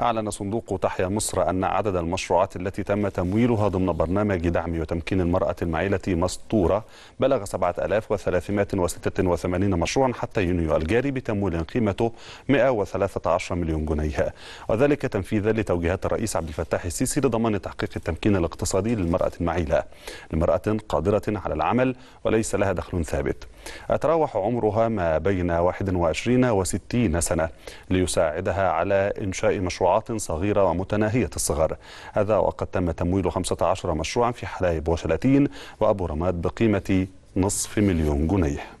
أعلن صندوق تحيا مصر أن عدد المشروعات التي تم تمويلها ضمن برنامج دعم وتمكين المرأة المعيلة مسطورة بلغ 7386 مشروعا حتى يونيو الجاري بتمويل قيمته 113 مليون جنيه وذلك تنفيذا لتوجيهات الرئيس عبد الفتاح السيسي لضمان تحقيق التمكين الاقتصادي للمرأة المعيلة لمرأة قادرة على العمل وليس لها دخل ثابت أتراوح عمرها ما بين 21 و 60 سنة ليساعدها على إنشاء مشروع مشروعات صغيرة ومتناهية الصغر هذا وقد تم تمويل 15 مشروعا في حلايب وشلاتين وأبو رماد بقيمة نصف مليون جنيه